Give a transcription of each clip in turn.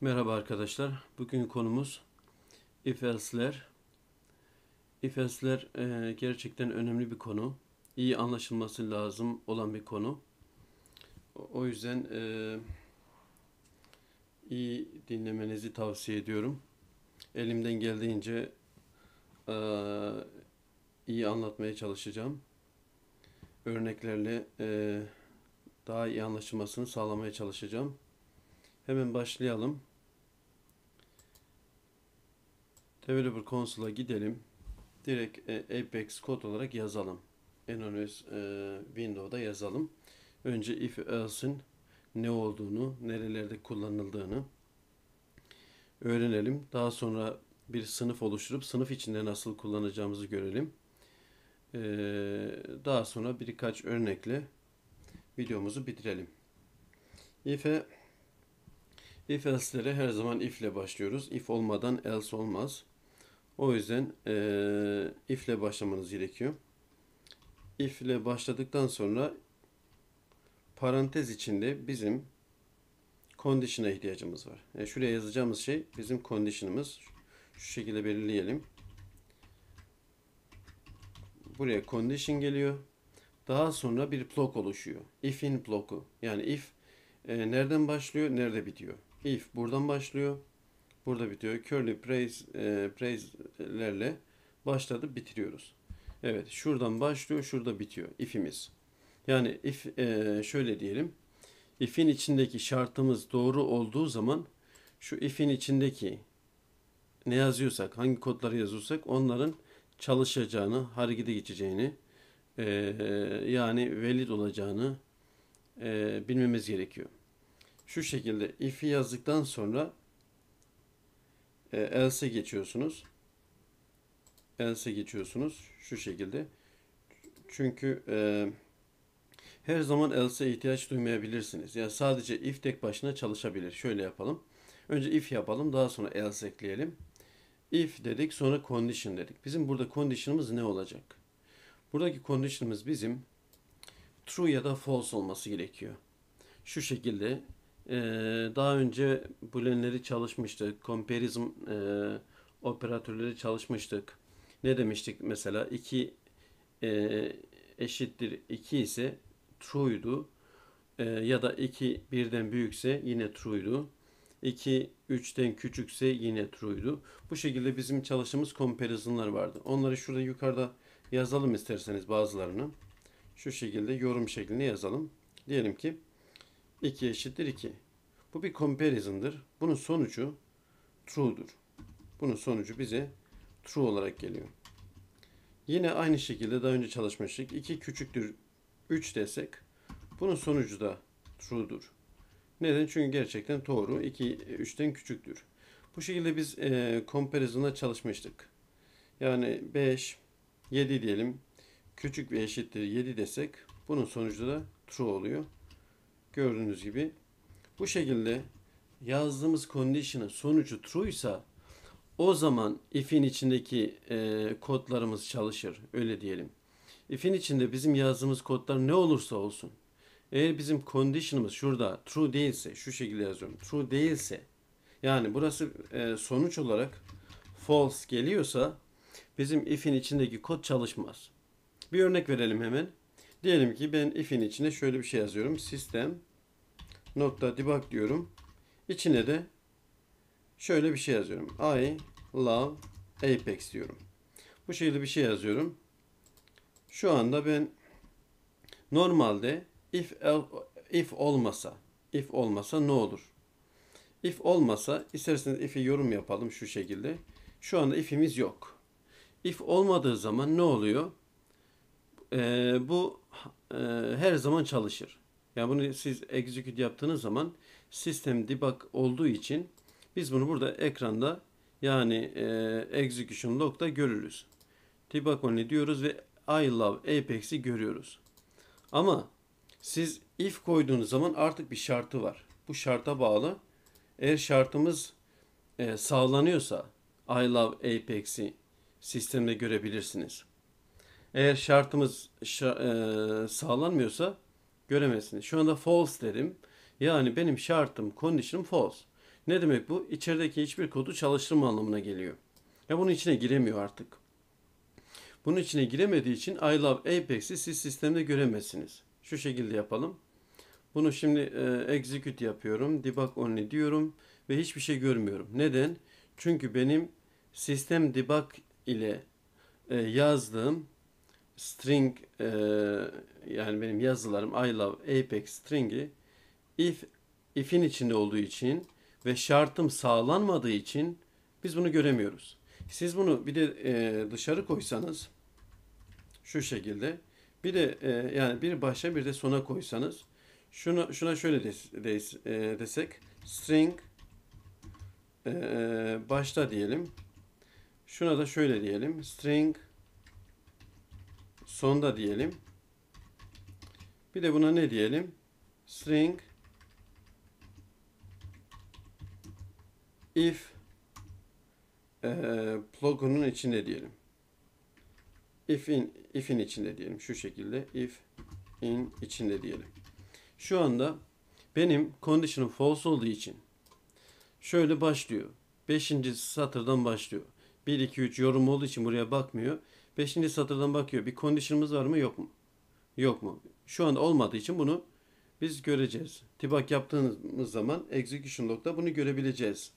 Merhaba arkadaşlar. Bugün konumuz if else'ler. If else'ler e, gerçekten önemli bir konu. İyi anlaşılması lazım olan bir konu. O yüzden e, iyi dinlemenizi tavsiye ediyorum. Elimden geldiğince e, iyi anlatmaya çalışacağım. Örneklerle e, daha iyi anlaşılmasını sağlamaya çalışacağım. Hemen başlayalım. Developer konsula gidelim. Direkt e, Apex kod olarak yazalım. Anonymous e, Windows'da yazalım. Önce if else'in ne olduğunu, nerelerde kullanıldığını öğrenelim. Daha sonra bir sınıf oluşturup sınıf içinde nasıl kullanacağımızı görelim. Ee, daha sonra birkaç örnekle videomuzu bitirelim. If'e if else'lere her zaman if ile başlıyoruz. If olmadan else olmaz. O yüzden e, if ile başlamanız gerekiyor. If ile başladıktan sonra parantez içinde bizim condition'a ihtiyacımız var. Yani e, şuraya yazacağımız şey bizim condition'ımız. Şu şekilde belirleyelim. Buraya condition geliyor. Daha sonra bir block oluşuyor. If'in bloku. Yani if e, nereden başlıyor, nerede bitiyor. If buradan başlıyor. Burada bitiyor. Curly praise, e, praise'lerle başladı bitiriyoruz. Evet şuradan başlıyor şurada bitiyor ifimiz. Yani if e, şöyle diyelim. If'in içindeki şartımız doğru olduğu zaman şu if'in içindeki ne yazıyorsak, hangi kodları yazıyorsak onların çalışacağını, harekete geçeceğini, e, yani valid olacağını e, bilmemiz gerekiyor. Şu şekilde if'i yazdıktan sonra e, else geçiyorsunuz. Else geçiyorsunuz. Şu şekilde. Çünkü e, her zaman else ihtiyaç duymayabilirsiniz. Yani sadece if tek başına çalışabilir. Şöyle yapalım. Önce if yapalım. Daha sonra else ekleyelim. If dedik sonra condition dedik. Bizim burada condition'ımız ne olacak? Buradaki condition'ımız bizim true ya da false olması gerekiyor. Şu şekilde ee, daha önce bulenleri çalışmıştık. Komperizm e, operatörleri çalışmıştık. Ne demiştik mesela? 2 e, eşittir 2 ise true'ydu. E, ya da 2 birden büyükse yine true'ydu. 2 3'ten küçükse yine true'ydu. Bu şekilde bizim çalıştığımız comparison'lar vardı. Onları şurada yukarıda yazalım isterseniz bazılarını. Şu şekilde yorum şeklinde yazalım. Diyelim ki 2 eşittir 2. Bu bir comparison'dır. Bunun sonucu true'dur. Bunun sonucu bize true olarak geliyor. Yine aynı şekilde daha önce çalışmıştık. 2 küçüktür 3 desek bunun sonucu da true'dur. Neden? Çünkü gerçekten doğru. 2 3'ten küçüktür. Bu şekilde biz e, comparison'da çalışmıştık. Yani 5 7 diyelim. Küçük ve eşittir 7 desek bunun sonucu da true oluyor gördüğünüz gibi bu şekilde yazdığımız condition'ın sonucu true ise o zaman if'in içindeki e, kodlarımız çalışır. Öyle diyelim. If'in içinde bizim yazdığımız kodlar ne olursa olsun. Eğer bizim condition'ımız şurada true değilse, şu şekilde yazıyorum. True değilse, yani burası e, sonuç olarak false geliyorsa bizim if'in içindeki kod çalışmaz. Bir örnek verelim hemen. Diyelim ki ben if'in içine şöyle bir şey yazıyorum. Sistem nokta debug diyorum. İçine de şöyle bir şey yazıyorum. I love Apex diyorum. Bu şekilde bir şey yazıyorum. Şu anda ben normalde if if olmasa if olmasa ne olur? If olmasa isterseniz if'i yorum yapalım şu şekilde. Şu anda if'imiz yok. If olmadığı zaman ne oluyor? Ee, bu e, her zaman çalışır. Yani bunu siz execute yaptığınız zaman sistem debug olduğu için biz bunu burada ekranda yani e, execution log'da görürüz. Debug only diyoruz ve I love Apex'i görüyoruz. Ama siz if koyduğunuz zaman artık bir şartı var. Bu şarta bağlı. Eğer şartımız e, sağlanıyorsa I love Apex'i sistemde görebilirsiniz. Eğer şartımız şa e, sağlanmıyorsa göremezsiniz. Şu anda false dedim. Yani benim şartım, condition'ım false. Ne demek bu? İçerideki hiçbir kodu çalıştırma anlamına geliyor. Ya bunun içine giremiyor artık. Bunun içine giremediği için I love Apex'i siz sistemde göremezsiniz. Şu şekilde yapalım. Bunu şimdi e, execute yapıyorum. Debug only diyorum ve hiçbir şey görmüyorum. Neden? Çünkü benim sistem debug ile e, yazdığım string e, yani benim yazılarım I love apex string'i if if'in içinde olduğu için ve şartım sağlanmadığı için biz bunu göremiyoruz. Siz bunu bir de e, dışarı koysanız şu şekilde bir de e, yani bir başa bir de sona koysanız şuna şuna şöyle des, des, e, desek string e, başta diyelim. Şuna da şöyle diyelim. String sonda diyelim. Bir de buna ne diyelim? String if e, plugunun içinde diyelim. If in, if'in içinde diyelim. Şu şekilde if in içinde diyelim. Şu anda benim condition'ım false olduğu için şöyle başlıyor. 5. satırdan başlıyor. 1, 2, 3 yorum olduğu için buraya bakmıyor. 5. satırdan bakıyor. Bir condition'ımız var mı yok mu? Yok mu? Şu an olmadığı için bunu biz göreceğiz. Tibak yaptığımız zaman execution log'da bunu görebileceğiz.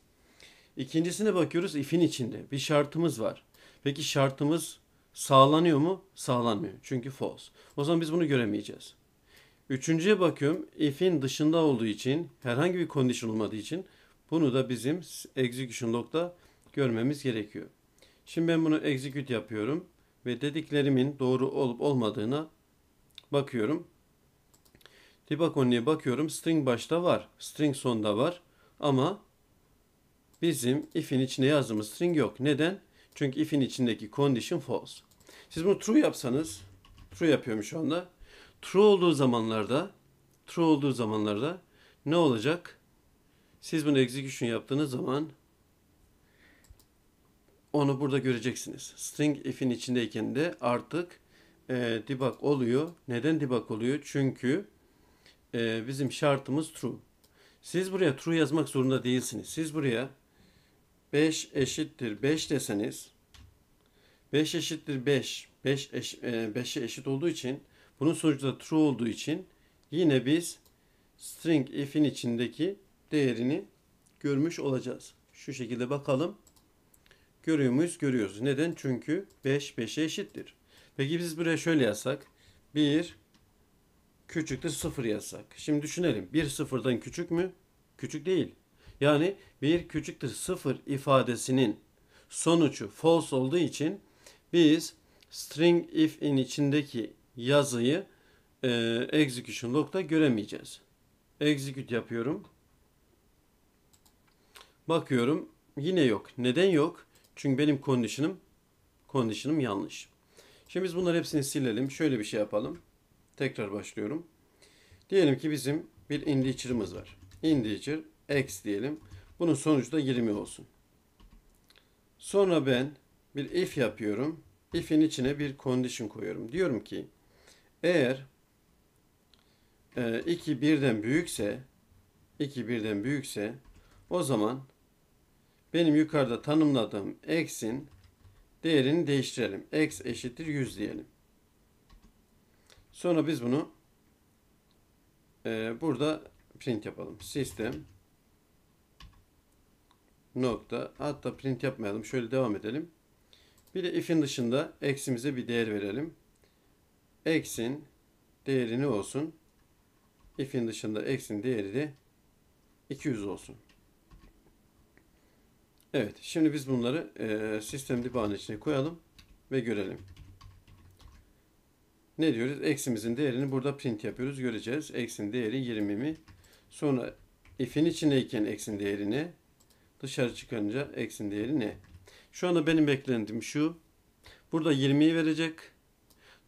İkincisine bakıyoruz if'in içinde. Bir şartımız var. Peki şartımız sağlanıyor mu? Sağlanmıyor. Çünkü false. O zaman biz bunu göremeyeceğiz. Üçüncüye bakıyorum. If'in dışında olduğu için herhangi bir condition olmadığı için bunu da bizim execution log'da görmemiz gerekiyor. Şimdi ben bunu execute yapıyorum ve dediklerimin doğru olup olmadığına bakıyorum. Dibakoni'ye bakıyorum. String başta var. String sonda var. Ama bizim if'in içine yazdığımız string yok. Neden? Çünkü if'in içindeki condition false. Siz bunu true yapsanız, true yapıyorum şu anda. True olduğu zamanlarda, true olduğu zamanlarda ne olacak? Siz bunu execution yaptığınız zaman onu burada göreceksiniz. String if'in içindeyken de artık e, debug oluyor. Neden debug oluyor? Çünkü e, bizim şartımız true. Siz buraya true yazmak zorunda değilsiniz. Siz buraya 5 eşittir 5 deseniz 5 eşittir 5 5 eş, e, 5'e eşit olduğu için bunun sonucu da true olduğu için yine biz string if'in içindeki değerini görmüş olacağız. Şu şekilde bakalım. Görüyor muyuz? Görüyoruz. Neden? Çünkü 5 5'e eşittir. Peki biz buraya şöyle yazsak. 1 küçükte de 0 yazsak. Şimdi düşünelim. 1 sıfırdan küçük mü? Küçük değil. Yani 1 küçüktür 0 ifadesinin sonucu false olduğu için biz string if'in içindeki yazıyı e, execution log'da göremeyeceğiz. Execute yapıyorum. Bakıyorum yine yok. Neden yok? Çünkü benim condition'ım condition'ım yanlış. Şimdi biz bunların hepsini silelim. Şöyle bir şey yapalım. Tekrar başlıyorum. Diyelim ki bizim bir integer'ımız var. Integer x diyelim. Bunun sonucu da 20 olsun. Sonra ben bir if yapıyorum. If'in içine bir condition koyuyorum. Diyorum ki eğer e, 2 1'den büyükse 2 birden büyükse o zaman benim yukarıda tanımladığım x'in değerini değiştirelim. X eşittir 100 diyelim. Sonra biz bunu e, burada print yapalım. System nokta hatta print yapmayalım. Şöyle devam edelim. Bir de if'in dışında x'imize bir değer verelim. Eksin değeri ne olsun? If'in dışında x'in değeri de 200 olsun. Evet, şimdi biz bunları e, sistem dibanı içine koyalım ve görelim. Ne diyoruz? Eksimizin değerini burada print yapıyoruz. Göreceğiz. Eksin değeri 20 mi? Sonra if'in içindeyken eksin değeri ne? Dışarı çıkınca eksin değeri ne? Şu anda benim beklentim şu. Burada 20'yi verecek.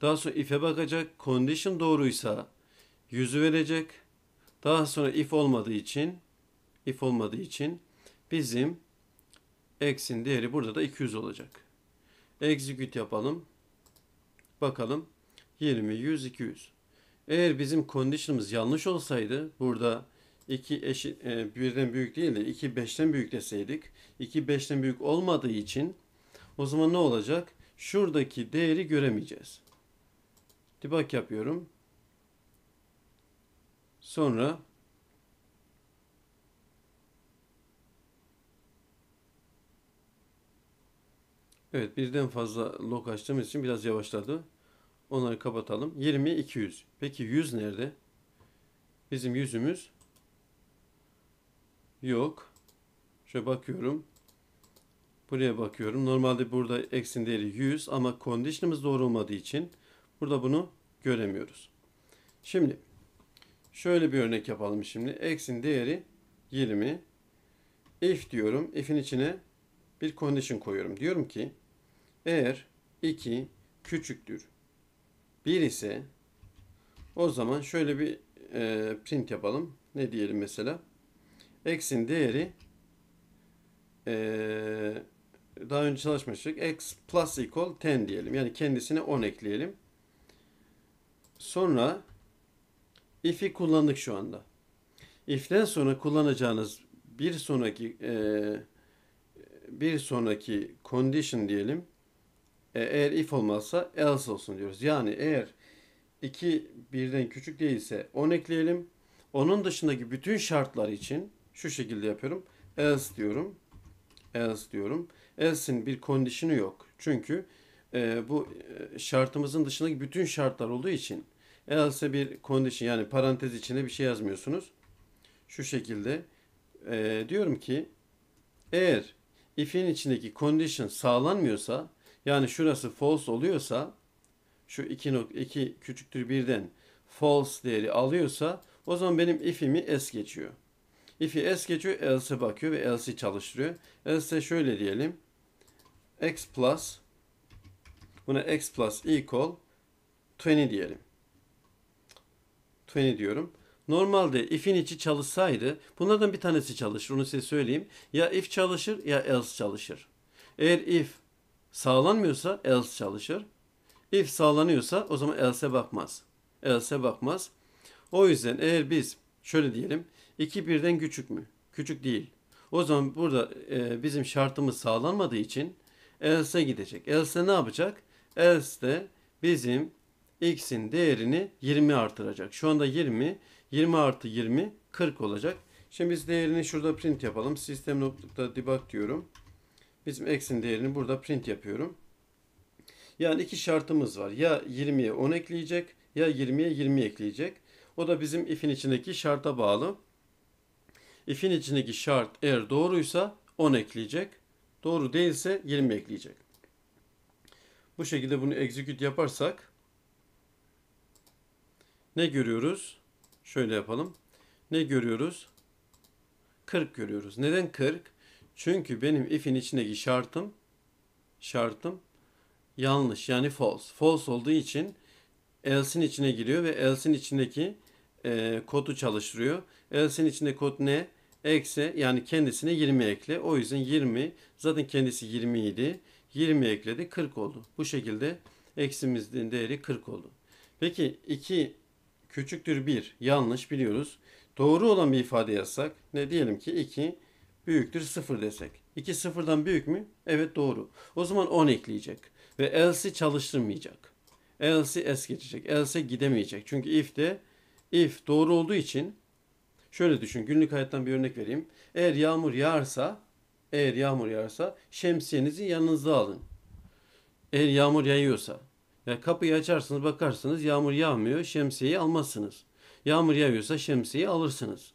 Daha sonra if'e bakacak. Condition doğruysa 100'ü verecek. Daha sonra if olmadığı için if olmadığı için bizim X'in değeri burada da 200 olacak. Execute yapalım. Bakalım. 20, 100, 200. Eğer bizim condition'ımız yanlış olsaydı burada 2 eşi, e, birden büyük değil de 2 5'ten büyük deseydik. 2 5'ten büyük olmadığı için o zaman ne olacak? Şuradaki değeri göremeyeceğiz. Debug yapıyorum. Sonra Evet birden fazla log açtığımız için biraz yavaşladı. Onları kapatalım. 20, 200. Peki 100 nerede? Bizim yüzümüz yok. Şöyle bakıyorum. Buraya bakıyorum. Normalde burada eksin değeri 100 ama condition'ımız doğru olmadığı için burada bunu göremiyoruz. Şimdi şöyle bir örnek yapalım şimdi. Eksin değeri 20. If diyorum. If'in içine bir condition koyuyorum. Diyorum ki eğer 2 küçüktür 1 ise o zaman şöyle bir e, print yapalım. Ne diyelim mesela? X'in değeri e, daha önce çalışmıştık. X plus equal 10 diyelim. Yani kendisine 10 ekleyelim. Sonra if'i kullandık şu anda. If'ten sonra kullanacağınız bir sonraki e, bir sonraki condition diyelim e, eğer if olmazsa else olsun diyoruz. Yani eğer 2 birden küçük değilse 10 on ekleyelim. Onun dışındaki bütün şartlar için şu şekilde yapıyorum. Else diyorum. Else diyorum. Else'in bir kondişini yok. Çünkü e, bu e, şartımızın dışındaki bütün şartlar olduğu için else bir condition yani parantez içinde bir şey yazmıyorsunuz. Şu şekilde e, diyorum ki eğer if'in içindeki condition sağlanmıyorsa yani şurası false oluyorsa şu 2, 2 küçüktür birden false değeri alıyorsa o zaman benim if'imi es geçiyor. If'i es geçiyor, else bakıyor ve else'i çalıştırıyor. Else şöyle diyelim. x plus buna x plus equal 20 diyelim. 20 diyorum. Normalde if'in içi çalışsaydı bunlardan bir tanesi çalışır. Onu size söyleyeyim. Ya if çalışır ya else çalışır. Eğer if sağlanmıyorsa else çalışır. If sağlanıyorsa o zaman else bakmaz. Else bakmaz. O yüzden eğer biz şöyle diyelim 2 birden küçük mü? Küçük değil. O zaman burada e, bizim şartımız sağlanmadığı için else gidecek. Else ne yapacak? Else de bizim x'in değerini 20 artıracak. Şu anda 20, 20 artı 20 40 olacak. Şimdi biz değerini şurada print yapalım. Sistem.debug diyorum. Bizim x'in değerini burada print yapıyorum. Yani iki şartımız var. Ya 20'ye 10 ekleyecek ya 20'ye 20 ekleyecek. O da bizim if'in içindeki şarta bağlı. If'in içindeki şart eğer doğruysa 10 ekleyecek. Doğru değilse 20 ekleyecek. Bu şekilde bunu execute yaparsak ne görüyoruz? Şöyle yapalım. Ne görüyoruz? 40 görüyoruz. Neden 40? Çünkü benim if'in içindeki şartım şartım yanlış yani false. False olduğu için else'in içine giriyor ve else'in içindeki e, kodu çalıştırıyor. Else'in içinde kod ne? Eksi yani kendisine 20 ekle. O yüzden 20 zaten kendisi 20 idi. 20 ekledi 40 oldu. Bu şekilde eksimizin değeri 40 oldu. Peki 2 küçüktür 1 yanlış biliyoruz. Doğru olan bir ifade yazsak ne diyelim ki 2 büyüktür 0 desek. 2 sıfırdan büyük mü? Evet doğru. O zaman 10 ekleyecek ve else çalıştırmayacak. Else es geçecek. Else gidemeyecek. Çünkü if de if doğru olduğu için şöyle düşün. Günlük hayattan bir örnek vereyim. Eğer yağmur yağarsa eğer yağmur yağarsa şemsiyenizi yanınıza alın. Eğer yağmur yağıyorsa ya kapıyı açarsınız bakarsınız yağmur yağmıyor şemsiyeyi almazsınız. Yağmur yağıyorsa şemsiyeyi alırsınız.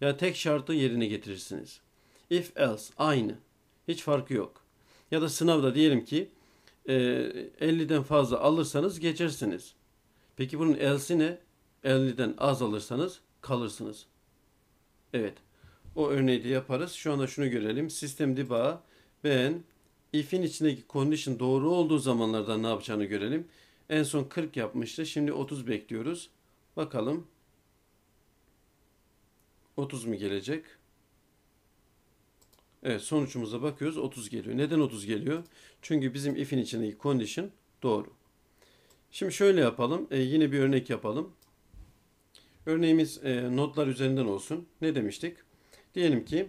Ya tek şartı yerine getirirsiniz if else aynı. Hiç farkı yok. Ya da sınavda diyelim ki 50'den e, fazla alırsanız geçersiniz. Peki bunun else'i ne? 50'den az alırsanız kalırsınız. Evet. O örneği de yaparız. Şu anda şunu görelim. Sistem diba ben if'in içindeki condition doğru olduğu zamanlarda ne yapacağını görelim. En son 40 yapmıştı. Şimdi 30 bekliyoruz. Bakalım. 30 mu gelecek? Evet sonuçumuza bakıyoruz 30 geliyor. Neden 30 geliyor? Çünkü bizim if'in içindeki condition doğru. Şimdi şöyle yapalım. E, yine bir örnek yapalım. Örneğimiz e, notlar üzerinden olsun. Ne demiştik? Diyelim ki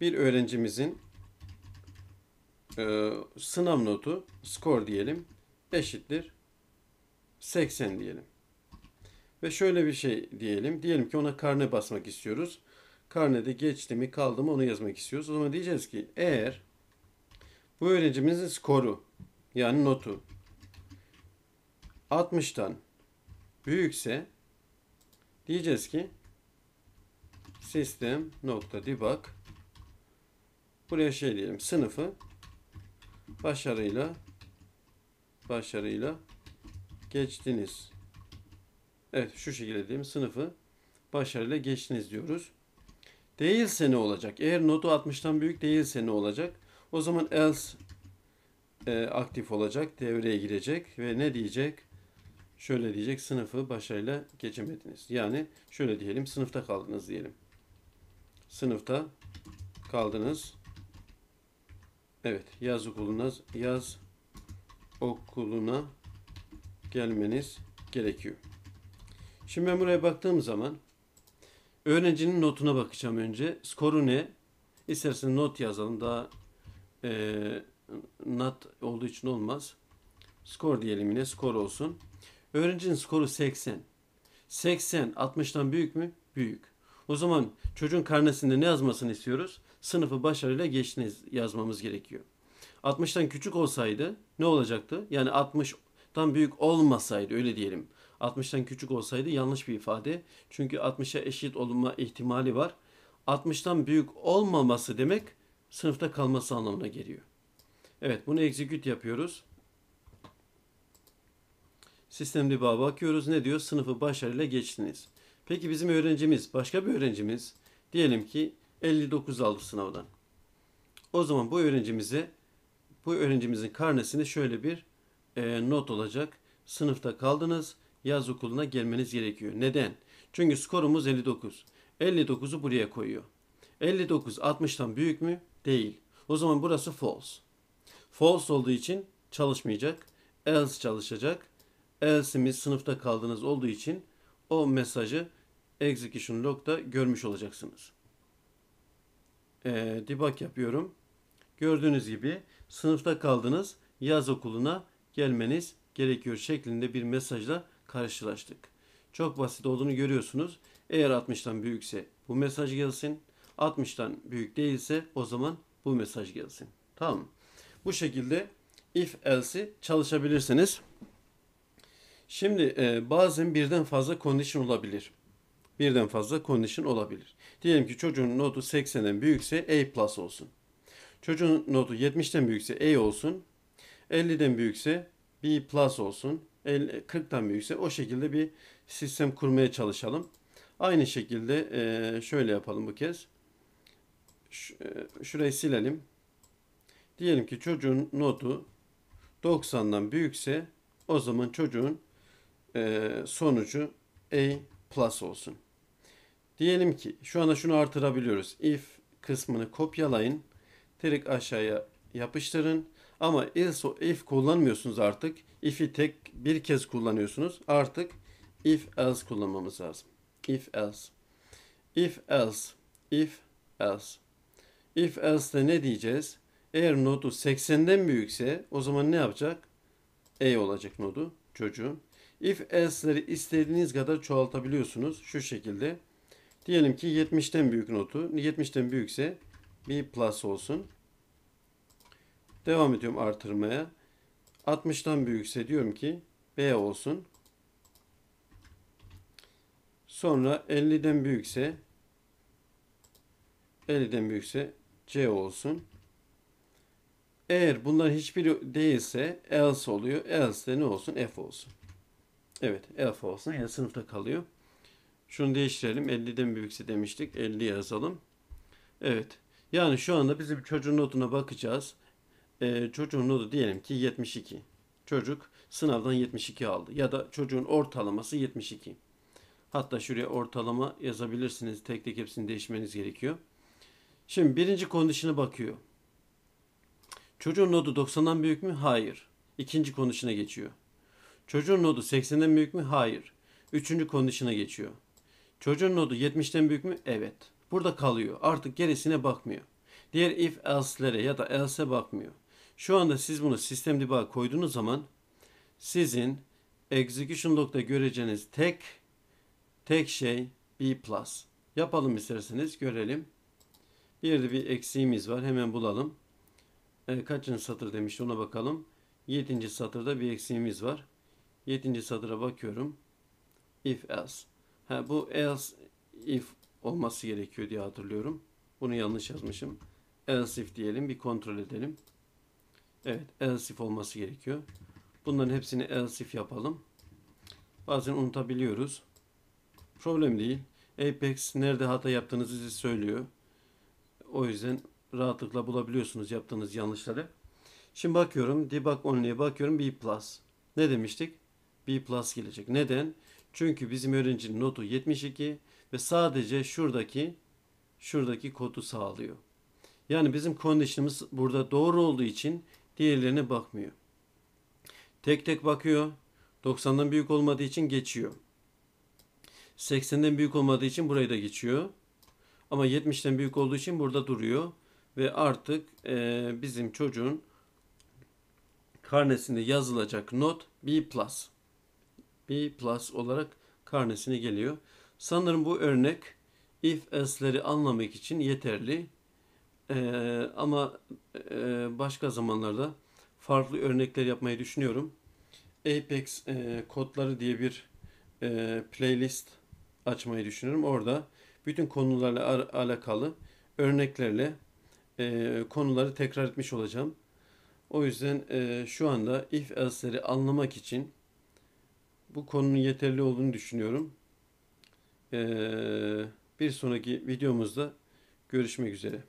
bir öğrencimizin e, sınav notu skor diyelim eşittir 80 diyelim. Ve şöyle bir şey diyelim. Diyelim ki ona karne basmak istiyoruz karnede geçti mi kaldı mı onu yazmak istiyoruz. O zaman diyeceğiz ki eğer bu öğrencimizin skoru yani notu 60'tan büyükse diyeceğiz ki sistem buraya şey diyelim sınıfı başarıyla başarıyla geçtiniz. Evet şu şekilde diyelim sınıfı başarıyla geçtiniz diyoruz. Değilse ne olacak? Eğer notu 60'tan büyük değilse ne olacak? O zaman else e, aktif olacak, devreye girecek ve ne diyecek? Şöyle diyecek, sınıfı başarıyla geçemediniz. Yani şöyle diyelim, sınıfta kaldınız diyelim. Sınıfta kaldınız. Evet, yaz okuluna, yaz okuluna gelmeniz gerekiyor. Şimdi ben buraya baktığım zaman Öğrencinin notuna bakacağım önce. Skoru ne? İstersen not yazalım. Daha e, not olduğu için olmaz. Skor diyelim yine. Skor olsun. Öğrencinin skoru 80. 80 60'tan büyük mü? Büyük. O zaman çocuğun karnesinde ne yazmasını istiyoruz? Sınıfı başarıyla geçtiniz yazmamız gerekiyor. 60'tan küçük olsaydı ne olacaktı? Yani 60'tan büyük olmasaydı öyle diyelim. 60'tan küçük olsaydı yanlış bir ifade. Çünkü 60'a eşit olma ihtimali var. 60'tan büyük olmaması demek sınıfta kalması anlamına geliyor. Evet bunu execute yapıyoruz. Sistemli bağ bakıyoruz. Ne diyor? Sınıfı başarıyla geçtiniz. Peki bizim öğrencimiz, başka bir öğrencimiz diyelim ki 59 aldı sınavdan. O zaman bu öğrencimize bu öğrencimizin karnesine şöyle bir e, not olacak. Sınıfta kaldınız yaz okuluna gelmeniz gerekiyor. Neden? Çünkü skorumuz 59. 59'u buraya koyuyor. 59 60'tan büyük mü? Değil. O zaman burası false. False olduğu için çalışmayacak. Else çalışacak. Else'imiz sınıfta kaldığınız olduğu için o mesajı execution log'da görmüş olacaksınız. Ee, debug yapıyorum. Gördüğünüz gibi sınıfta kaldınız. Yaz okuluna gelmeniz gerekiyor şeklinde bir mesajla karşılaştık. Çok basit olduğunu görüyorsunuz. Eğer 60'tan büyükse bu mesaj gelsin. 60'tan büyük değilse o zaman bu mesaj gelsin. Tamam Bu şekilde if else'i çalışabilirsiniz. Şimdi e, bazen birden fazla condition olabilir. Birden fazla condition olabilir. Diyelim ki çocuğun notu 80'den büyükse A plus olsun. Çocuğun notu 70'ten büyükse A olsun. 50'den büyükse B plus olsun. 40'tan büyükse o şekilde bir sistem kurmaya çalışalım. Aynı şekilde e, şöyle yapalım bu kez. E, şurayı silelim. Diyelim ki çocuğun notu 90'dan büyükse o zaman çocuğun e, sonucu A plus olsun. Diyelim ki şu anda şunu artırabiliyoruz. If kısmını kopyalayın. Direkt aşağıya yapıştırın. Ama if kullanmıyorsunuz artık. If'i tek bir kez kullanıyorsunuz. Artık if else kullanmamız lazım. If else. If else. If else. If else'de ne diyeceğiz? Eğer notu 80'den büyükse o zaman ne yapacak? A e olacak nodu çocuğu If else'leri istediğiniz kadar çoğaltabiliyorsunuz şu şekilde. Diyelim ki 70'ten büyük notu. 70'ten büyükse bir plus olsun. Devam ediyorum artırmaya. 60'dan büyükse diyorum ki B olsun. Sonra 50'den büyükse 50'den büyükse C olsun. Eğer bunların hiçbiri değilse else oluyor. Else de ne olsun? F olsun. Evet F olsun. Yani sınıfta kalıyor. Şunu değiştirelim. 50'den büyükse demiştik. 50 yazalım. Evet. Yani şu anda bizim çocuğun notuna bakacağız e, çocuğun notu diyelim ki 72. Çocuk sınavdan 72 aldı ya da çocuğun ortalaması 72. Hatta şuraya ortalama yazabilirsiniz. Tek tek hepsini değişmeniz gerekiyor. Şimdi birinci kondişine bakıyor. Çocuğun notu 90'dan büyük mü? Hayır. İkinci konuşuna geçiyor. Çocuğun notu 80'den büyük mü? Hayır. Üçüncü konuşuna geçiyor. Çocuğun notu 70'ten büyük mü? Evet. Burada kalıyor. Artık gerisine bakmıyor. Diğer if else'lere ya da else bakmıyor. Şu anda siz bunu sistem diba koyduğunuz zaman sizin execution log'da göreceğiniz tek tek şey B+. Yapalım isterseniz görelim. Bir yerde bir eksiğimiz var. Hemen bulalım. E, kaçıncı satır demiş ona bakalım. 7. satırda bir eksiğimiz var. 7. satıra bakıyorum. If else. Ha, bu else if olması gerekiyor diye hatırlıyorum. Bunu yanlış yazmışım. Else if diyelim bir kontrol edelim. Evet else olması gerekiyor. Bunların hepsini else yapalım. Bazen unutabiliyoruz. Problem değil. Apex nerede hata yaptığınızı size söylüyor. O yüzden rahatlıkla bulabiliyorsunuz yaptığınız yanlışları. Şimdi bakıyorum. Debug only'e bakıyorum. B+. Ne demiştik? B plus gelecek. Neden? Çünkü bizim öğrencinin notu 72 ve sadece şuradaki şuradaki kodu sağlıyor. Yani bizim condition'ımız burada doğru olduğu için Diğerlerine bakmıyor. Tek tek bakıyor. 90'dan büyük olmadığı için geçiyor. 80'den büyük olmadığı için burayı da geçiyor. Ama 70'ten büyük olduğu için burada duruyor. Ve artık e, bizim çocuğun karnesinde yazılacak not B+. B plus olarak karnesine geliyor. Sanırım bu örnek if else'leri anlamak için yeterli. Ee, ama e, başka zamanlarda farklı örnekler yapmayı düşünüyorum. Apex e, kodları diye bir e, playlist açmayı düşünüyorum. Orada bütün konularla alakalı örneklerle e, konuları tekrar etmiş olacağım. O yüzden e, şu anda if else'leri anlamak için bu konunun yeterli olduğunu düşünüyorum. E, bir sonraki videomuzda görüşmek üzere.